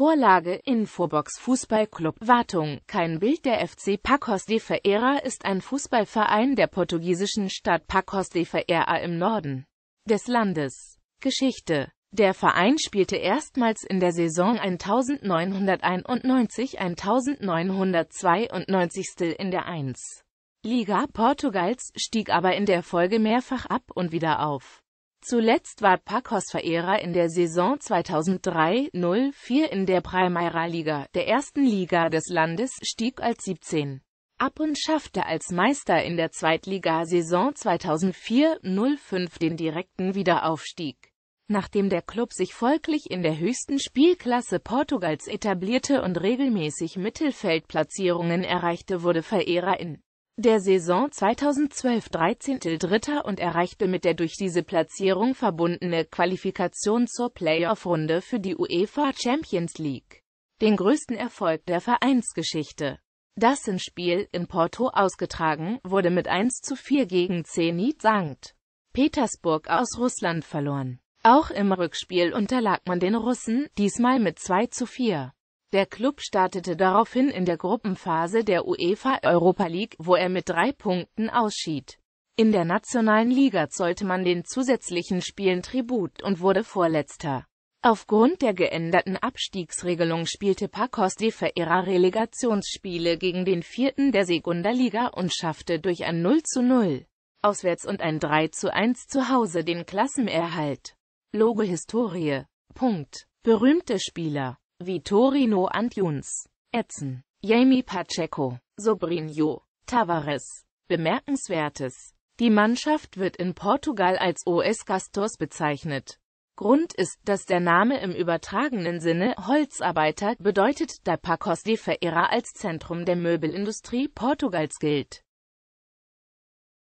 Vorlage Infobox Fußballclub Wartung. Kein Bild der FC Pacos de Ferreira ist ein Fußballverein der portugiesischen Stadt Pacos de Ferreira im Norden des Landes. Geschichte der Verein spielte erstmals in der Saison 1991-1992 in der 1. Liga Portugals, stieg aber in der Folge mehrfach ab und wieder auf. Zuletzt war Pacos Verehrer in der Saison 2003-04 in der Primera Liga, der ersten Liga des Landes, stieg als 17 ab und schaffte als Meister in der Zweitligasaison 2004-05 den direkten Wiederaufstieg. Nachdem der Klub sich folglich in der höchsten Spielklasse Portugals etablierte und regelmäßig Mittelfeldplatzierungen erreichte, wurde Verehrer in der Saison 2012 13. Dritter und erreichte mit der durch diese Platzierung verbundene Qualifikation zur Playoff-Runde für die UEFA Champions League den größten Erfolg der Vereinsgeschichte. Das in Spiel in Porto ausgetragen wurde mit 1 zu 4 gegen Zenit St. Petersburg aus Russland verloren. Auch im Rückspiel unterlag man den Russen, diesmal mit 2 zu 4. Der Klub startete daraufhin in der Gruppenphase der UEFA Europa League, wo er mit drei Punkten ausschied. In der nationalen Liga zollte man den zusätzlichen Spielen Tribut und wurde Vorletzter. Aufgrund der geänderten Abstiegsregelung spielte Pacos die Ferreira Relegationsspiele gegen den vierten der Segunda Liga und schaffte durch ein 0 zu 0 auswärts und ein 3 zu 1 zu Hause den Klassenerhalt. Logo Historie. Punkt. Berühmte Spieler Vitorino Antunes, Edson, Jamie Pacheco, Sobrinho, Tavares. Bemerkenswertes. Die Mannschaft wird in Portugal als OS Gastos bezeichnet. Grund ist, dass der Name im übertragenen Sinne Holzarbeiter bedeutet, da Pacos de Ferreira als Zentrum der Möbelindustrie Portugals gilt.